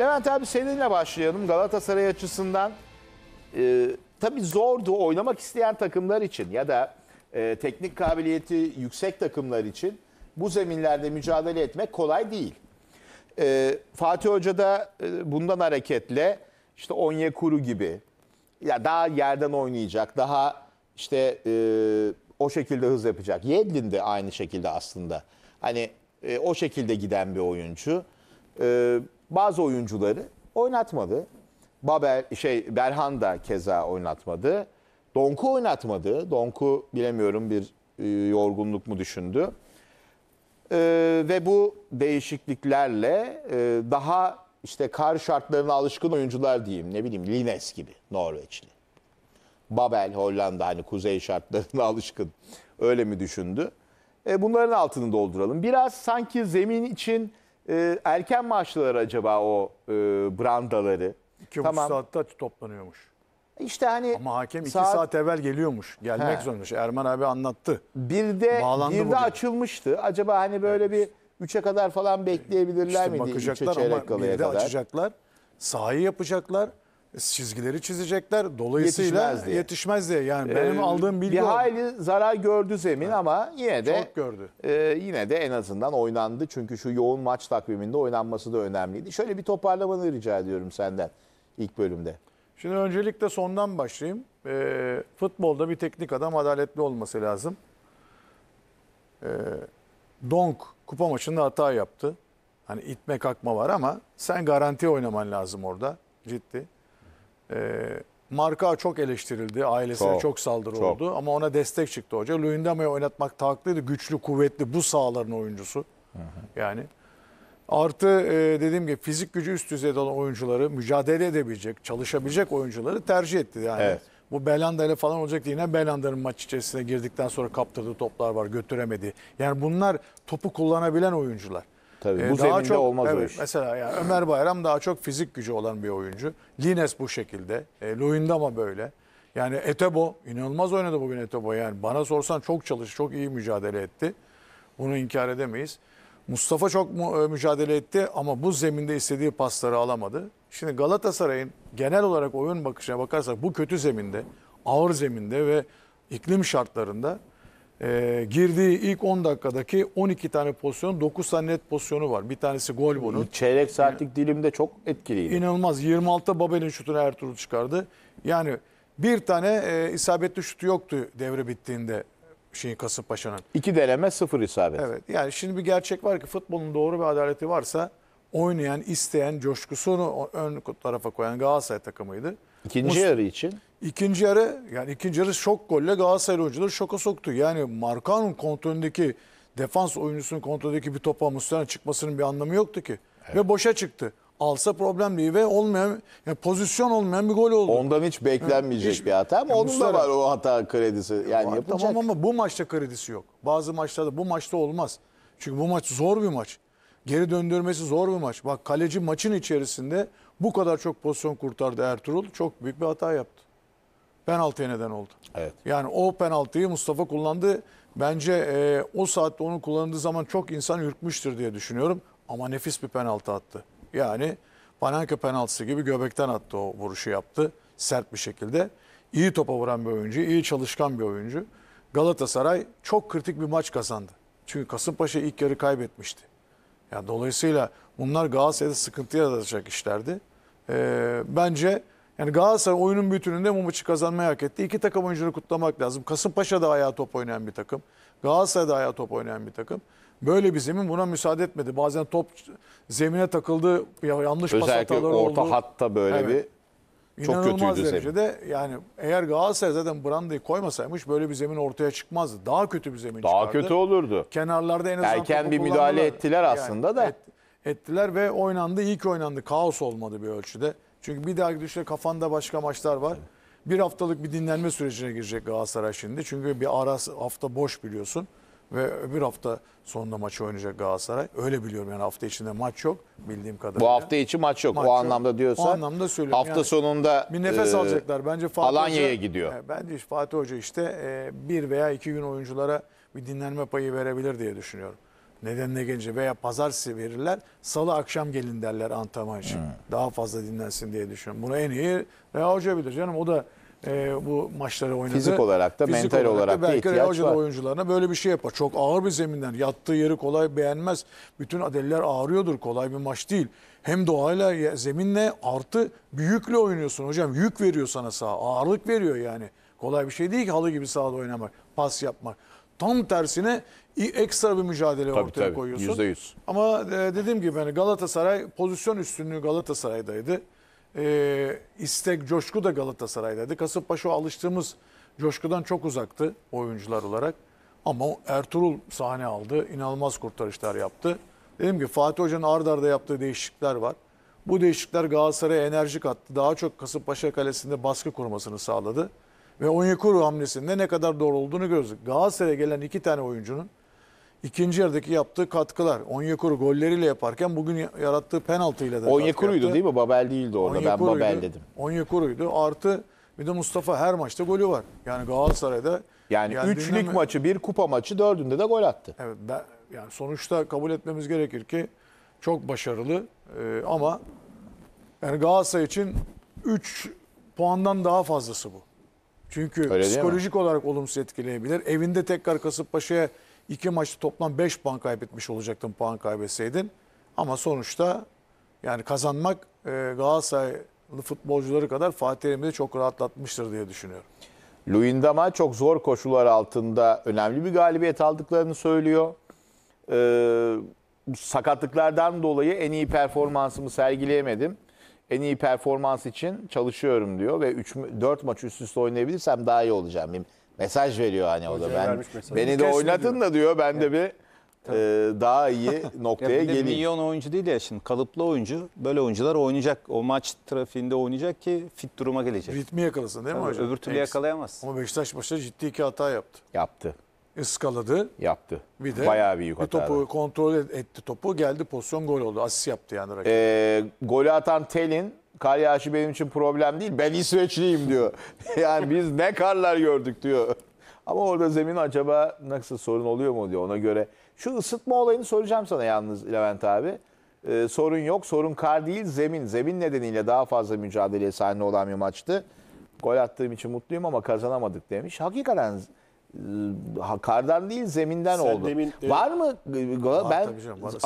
Levent abi seninle başlayalım. Galatasaray açısından e, tabii zordu oynamak isteyen takımlar için ya da e, teknik kabiliyeti yüksek takımlar için bu zeminlerde mücadele etmek kolay değil. E, Fatih Hoca da e, bundan hareketle işte Onyekuru gibi ya daha yerden oynayacak, daha işte e, o şekilde hız yapacak. Yedlin de aynı şekilde aslında. Hani e, o şekilde giden bir oyuncu. E, bazı oyuncuları oynatmadı. Babel şey Berhan da keza oynatmadı. Donku oynatmadı. Donku bilemiyorum bir e, yorgunluk mu düşündü. E, ve bu değişikliklerle e, daha işte kar şartlarına alışkın oyuncular diyeyim. Ne bileyim Lines gibi Norveçli. Babel Hollanda hani kuzey şartlarına alışkın. Öyle mi düşündü? E, bunların altını dolduralım. Biraz sanki zemin için e, erken maaşlılar acaba o e, brandaları? İki tamam. saatte toplanıyormuş. İşte hani Ama hakem iki saat, saat evvel geliyormuş. Gelmek He. zorundaymış. Erman abi anlattı. Bir de Bağlandı bir bugün. açılmıştı. Acaba hani böyle evet. bir üçe kadar falan bekleyebilirler işte mi diye. Bakacaklar ama bir de kadar. açacaklar. sahi yapacaklar çizgileri çizecekler. Dolayısıyla yetişmez diye. Yetişmez diye. Yani ee, benim aldığım bilgi bir hayli o. zarar gördü zemin ama yine de çok gördü. E, yine de en azından oynandı. Çünkü şu yoğun maç takviminde oynanması da önemliydi. Şöyle bir toparlamanı rica ediyorum senden ilk bölümde. Şimdi öncelikle sondan başlayayım. E, futbolda bir teknik adam adaletli olması lazım. E, Donk kupa maçında hata yaptı. Hani itme kakma var ama sen garanti oynaman lazım orada. Ciddi. Ee, marka çok eleştirildi. Ailesine çok, çok saldırı çok. oldu. Ama ona destek çıktı hoca. Luyendama'yı oynatmak haklıydı. Güçlü, kuvvetli bu sahaların oyuncusu. Hı hı. Yani artı e, dediğim gibi fizik gücü üst düzeyde olan oyuncuları mücadele edebilecek, çalışabilecek oyuncuları tercih etti. Yani evet. bu Belanda ile falan olacak diye yine Belanda'nın maç içerisine girdikten sonra kaptırdığı toplar var götüremedi. Yani bunlar topu kullanabilen oyuncular. Tabii ee, bu daha zeminde çok, olmaz evet, o iş. Mesela yani Ömer Bayram daha çok fizik gücü olan bir oyuncu. Lines bu şekilde. E, ee, Luyendama böyle. Yani Etebo inanılmaz oynadı bugün Etebo. Yani bana sorsan çok çalıştı, çok iyi mücadele etti. Bunu inkar edemeyiz. Mustafa çok mu, e, mücadele etti ama bu zeminde istediği pasları alamadı. Şimdi Galatasaray'ın genel olarak oyun bakışına bakarsak bu kötü zeminde, ağır zeminde ve iklim şartlarında e, girdiği ilk 10 dakikadaki 12 tane pozisyon 9 tane net pozisyonu var. Bir tanesi gol bunun. Çeyrek saatlik dilimde çok etkiliydi. İnanılmaz. 26'da Babel'in şutunu Ertuğrul çıkardı. Yani bir tane e, isabetli şutu yoktu devre bittiğinde şeyin Kasımpaşa'nın. İki deneme sıfır isabet. Evet. Yani şimdi bir gerçek var ki futbolun doğru bir adaleti varsa oynayan, isteyen, coşkusunu ön tarafa koyan Galatasaray takımıydı. İkinci Mus- yarı için İkinci yarı yani ikinci yarı şok golle Galatasaray oyuncuları şoka soktu. Yani Markan'ın kontrolündeki defans oyuncusunun kontrolündeki bir topa Muslera çıkmasının bir anlamı yoktu ki. Evet. Ve boşa çıktı. Alsa problem değil ve olmayan yani pozisyon olmayan bir gol oldu. Ondan hiç beklenmeyecek yani, bir hata ama yani e, onun da var o hata kredisi. Yani var, yapılacak. Tamam ama bu maçta kredisi yok. Bazı maçlarda bu maçta olmaz. Çünkü bu maç zor bir maç. Geri döndürmesi zor bir maç. Bak kaleci maçın içerisinde bu kadar çok pozisyon kurtardı Ertuğrul. Çok büyük bir hata yaptı penaltıya neden oldu. Evet. Yani o penaltıyı Mustafa kullandı. Bence e, o saatte onu kullandığı zaman çok insan ürkmüştür diye düşünüyorum. Ama nefis bir penaltı attı. Yani Panenka penaltısı gibi göbekten attı o vuruşu yaptı. Sert bir şekilde. İyi topa vuran bir oyuncu, iyi çalışkan bir oyuncu. Galatasaray çok kritik bir maç kazandı. Çünkü Kasımpaşa ilk yarı kaybetmişti. Yani dolayısıyla bunlar Galatasaray'da sıkıntı yaratacak işlerdi. Ee, bence yani Galatasaray oyunun bütününde bu maçı kazanmayı hak etti. İki takım oyuncunu kutlamak lazım. Kasımpaşa da ayağa top oynayan bir takım. Galatasaray da ayağa top oynayan bir takım. Böyle bir zemin buna müsaade etmedi. Bazen top zemine takıldı, ya yanlış pas hataları oldu. orta hatta böyle evet. bir çok İnanılmaz kötüydü derecede. Zemin. Yani eğer Galatasaray zaten Branda'yı koymasaymış böyle bir zemin ortaya çıkmazdı. Daha kötü bir zemin Daha çıkardı. kötü olurdu. Kenarlarda en azından Erken bir müdahale ettiler aslında yani, da. Et, ettiler ve oynandı. İyi ki oynandı. Kaos olmadı bir ölçüde. Çünkü bir daha gidişle kafanda başka maçlar var. Bir haftalık bir dinlenme sürecine girecek Galatasaray şimdi. Çünkü bir ara hafta boş biliyorsun. Ve bir hafta sonunda maçı oynayacak Galatasaray. Öyle biliyorum yani hafta içinde maç yok bildiğim kadarıyla. Bu hafta içi maç yok. Maç o yok. anlamda diyorsan. O anlamda söylüyorum. Hafta yani, sonunda bir nefes e, alacaklar. Bence Fatih Alanya'ya gidiyor. Yani bence Fatih Hoca işte e, bir veya iki gün oyunculara bir dinlenme payı verebilir diye düşünüyorum nedenle gelince veya pazartesi verirler. Salı akşam gelin derler antrenman için. Hmm. Daha fazla dinlensin diye düşünüyorum. Bunu en iyi Reha Hoca bilir canım. O da e, bu maçları oynadı. Fizik olarak da Fizik mental olarak, olarak da, da belki ihtiyaç Hoca var. oyuncularına böyle bir şey yapar. Çok ağır bir zeminden. Yattığı yeri kolay beğenmez. Bütün adeller ağrıyordur. Kolay bir maç değil. Hem doğayla zeminle artı büyükle oynuyorsun hocam. Yük veriyor sana sağa. Ağırlık veriyor yani. Kolay bir şey değil ki halı gibi sahada oynamak. Pas yapmak. Tam tersine ekstra bir mücadele tabii, ortaya tabii. koyuyorsun. %100. Ama e, dediğim gibi hani Galatasaray pozisyon üstünlüğü Galatasaray'daydı. E, istek, coşku da Galatasaray'daydı. Kasımpaşa alıştığımız coşkudan çok uzaktı oyuncular olarak. Ama Ertuğrul sahne aldı. inanılmaz kurtarışlar yaptı. Dedim ki Fatih Hoca'nın ard arda yaptığı değişiklikler var. Bu değişiklikler Galatasaray'a enerji kattı. Daha çok Kasımpaşa Kalesi'nde baskı kurmasını sağladı ve Onyekuru hamlesinde ne kadar doğru olduğunu gördük. Galatasaray'a gelen iki tane oyuncunun ikinci yarıdaki yaptığı katkılar. Onyekuru golleriyle yaparken bugün yarattığı penaltıyla da Onyekuru'ydu değil mi? Babel değildi orada. Onyekuru'ydu, ben Babel dedim. Onyekuru'ydu. Artı bir de Mustafa her maçta golü var. Yani Galatasaray'da yani 3 yani üç lig maçı, bir kupa maçı, dördünde de gol attı. Evet, ben, yani sonuçta kabul etmemiz gerekir ki çok başarılı ee, ama yani Galatasaray için 3 puandan daha fazlası bu. Çünkü Öyle psikolojik olarak olumsuz etkileyebilir. Evinde tekrar Kasımpaşa'ya iki maçta toplam 5 puan kaybetmiş olacaktın puan kaybetseydin. Ama sonuçta yani kazanmak e, Galatasaraylı futbolcuları kadar Fatih Erim'i de çok rahatlatmıştır diye düşünüyorum. Luindama çok zor koşullar altında önemli bir galibiyet aldıklarını söylüyor. Ee, sakatlıklardan dolayı en iyi performansımı sergileyemedim en iyi performans için çalışıyorum diyor ve 3 4 maç üst üste oynayabilirsem daha iyi olacağım. Bir mesaj veriyor hani o da. Ben beni de oynatın da diyor. Ben de bir e, daha iyi noktaya ya geleyim. milyon oyuncu değil ya şimdi kalıplı oyuncu böyle oyuncular oynayacak. O maç trafiğinde oynayacak ki fit duruma gelecek. Ritmi yakalasın değil mi hocam? Öbür türlü Eks- yakalayamaz. Ama Beşiktaş maçta ciddi iki hata yaptı. Yaptı ıskaladı. Yaptı. Bir de Bayağı büyük bir hata. topu kontrol etti topu geldi pozisyon gol oldu. Asist yaptı yani rakip. Ee, golü atan Telin kar yağışı benim için problem değil. Ben İsveçliyim diyor. yani biz ne karlar gördük diyor. Ama orada zemin acaba nasıl sorun oluyor mu diyor ona göre. Şu ısıtma olayını soracağım sana yalnız Levent abi. Ee, sorun yok. Sorun kar değil zemin. Zemin nedeniyle daha fazla mücadeleye sahne olan bir maçtı. Gol attığım için mutluyum ama kazanamadık demiş. Hakikaten ee, kardan değil zeminden Sen oldu. Demin, e, var mı? Var, ben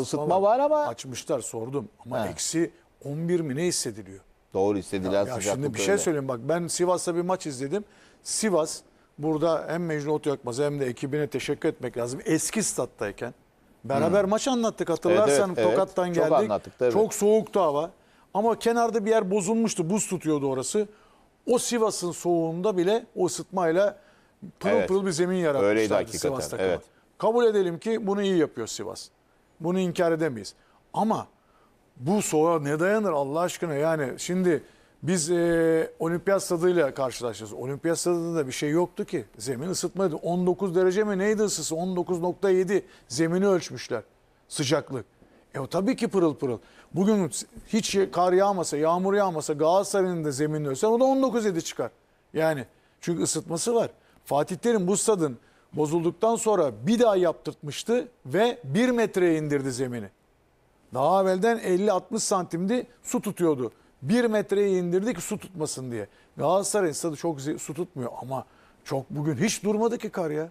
ısıtma var, ama açmışlar sordum ama ha. eksi 11 mi ne hissediliyor? Doğru hissedilen ya, ya şimdi bir şey öyle. söyleyeyim bak ben Sivas'ta bir maç izledim. Sivas burada hem Mecnun Otyakmaz hem de ekibine teşekkür etmek lazım. Eski stat'tayken beraber hmm. maç anlattık hatırlarsan evet, evet, Tokat'tan evet. geldik. Çok anlattık tabii. Çok soğuktu hava. Ama kenarda bir yer bozulmuştu. Buz tutuyordu orası. O Sivas'ın soğuğunda bile o ısıtmayla pırıl evet. pırıl bir zemin yaratmışlardı Sivas'ta Evet. Kabul edelim ki bunu iyi yapıyor Sivas. Bunu inkar edemeyiz. Ama bu soğuğa ne dayanır Allah aşkına yani şimdi biz e, olimpiyat stadıyla karşılaşacağız. Olimpiyat stadında da bir şey yoktu ki. Zemin ısıtmaydı. 19 derece mi neydi ısısı? 19.7 zemini ölçmüşler. Sıcaklık. E o tabii ki pırıl pırıl. Bugün hiç kar yağmasa, yağmur yağmasa Galatasaray'ın da zemini ölsen o da 19.7 çıkar. Yani çünkü ısıtması var. Fatih Terim bu stadın bozulduktan sonra bir daha yaptırtmıştı ve bir metreye indirdi zemini. Daha evvelden 50-60 santimdi su tutuyordu. Bir metreye indirdik su tutmasın diye. Galatasaray'ın stadı çok su tutmuyor ama çok bugün hiç durmadı ki kar ya.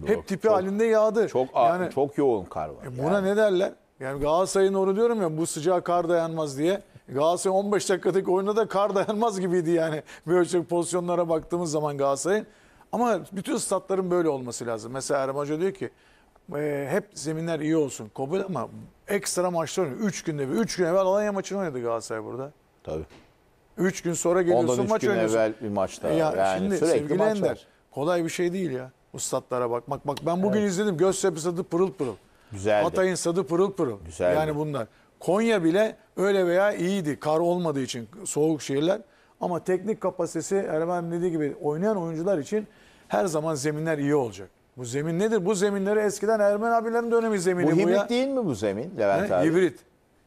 Yok, Hep tipi çok, halinde yağdı. Çok yani, çok yoğun kar var. E buna yani. ne derler? Yani Galatasaray'ın onu diyorum ya bu sıcağa kar dayanmaz diye. Galatasaray 15 dakikadaki oyunda da kar dayanmaz gibiydi yani. Böyle çok pozisyonlara baktığımız zaman Galatasaray'ın. Ama bütün statların böyle olması lazım. Mesela Erman Hoca diyor ki e, hep zeminler iyi olsun. Kabul ama ekstra maçlar oynuyor. 3 günde bir. 3 gün evvel Alanya maçını oynadı Galatasaray burada. Tabii. 3 gün sonra geliyorsun Ondan üç maç gün evvel bir maçta. E ya, yani şimdi sürekli maçlar. Ender, kolay bir şey değil ya. Bu statlara bakmak. Bak ben bugün evet. izledim. Göztepe stadı pırıl pırıl. Güzeldi. Hatay'ın stadı pırıl pırıl. Güzeldi. Yani bunlar. Konya bile öyle veya iyiydi. Kar olmadığı için soğuk şehirler. Ama teknik kapasitesi Erman dediği gibi oynayan oyuncular için her zaman zeminler iyi olacak. Bu zemin nedir? Bu zeminleri eskiden Ermen abilerin dönemi zemini bu. Bu hibrit ya. değil mi bu zemin Levent abi? Hibrit.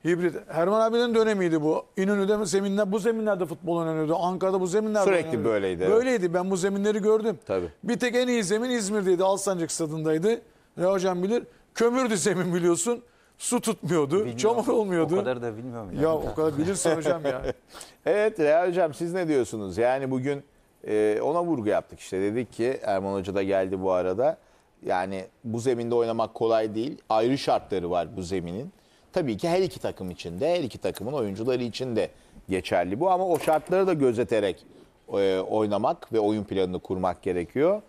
Hibrit. Ermen abilerin dönemiydi bu. İnönü'de zeminler, bu zeminlerde futbol oynanıyordu. Ankara'da bu zeminler Sürekli oynanıyordu. böyleydi. Evet. Böyleydi. Ben bu zeminleri gördüm. Tabii. Bir tek en iyi zemin İzmir'deydi. Alsancak stadındaydı. Ya hocam bilir. Kömürdü zemin biliyorsun su tutmuyordu. Bilmiyorum. Çamur olmuyordu. O kadar da bilmiyorum. Ya, ya o kadar bilirsin hocam ya. evet Reha hocam siz ne diyorsunuz? Yani bugün e, ona vurgu yaptık işte. Dedik ki Erman Hoca da geldi bu arada. Yani bu zeminde oynamak kolay değil. Ayrı şartları var bu zeminin. Tabii ki her iki takım için de, her iki takımın oyuncuları için de geçerli bu. Ama o şartları da gözeterek e, oynamak ve oyun planını kurmak gerekiyor.